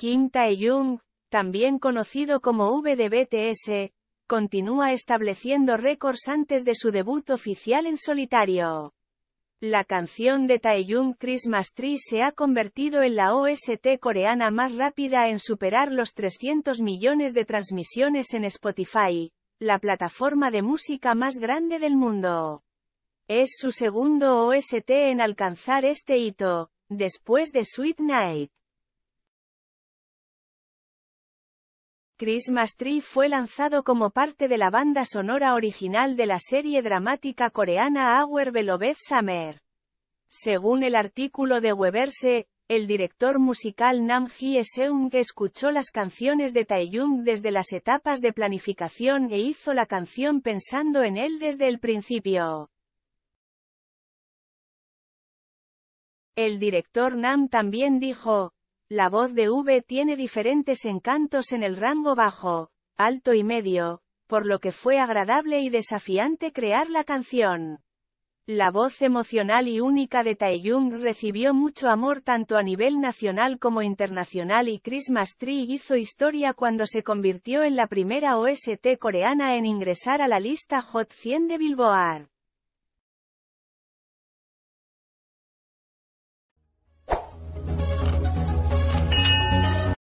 Kim Tae-jung, también conocido como V de BTS, continúa estableciendo récords antes de su debut oficial en solitario. La canción de Taeyong Christmas Tree se ha convertido en la OST coreana más rápida en superar los 300 millones de transmisiones en Spotify, la plataforma de música más grande del mundo. Es su segundo OST en alcanzar este hito, después de Sweet Night. Christmas Tree fue lanzado como parte de la banda sonora original de la serie dramática coreana Hour Beloved Summer. Según el artículo de Weberse, el director musical Nam Hye Seung escuchó las canciones de Taeyung desde las etapas de planificación e hizo la canción pensando en él desde el principio. El director Nam también dijo, la voz de V tiene diferentes encantos en el rango bajo, alto y medio, por lo que fue agradable y desafiante crear la canción. La voz emocional y única de Taeyong recibió mucho amor tanto a nivel nacional como internacional y Christmas Tree hizo historia cuando se convirtió en la primera OST coreana en ingresar a la lista Hot 100 de Billboard.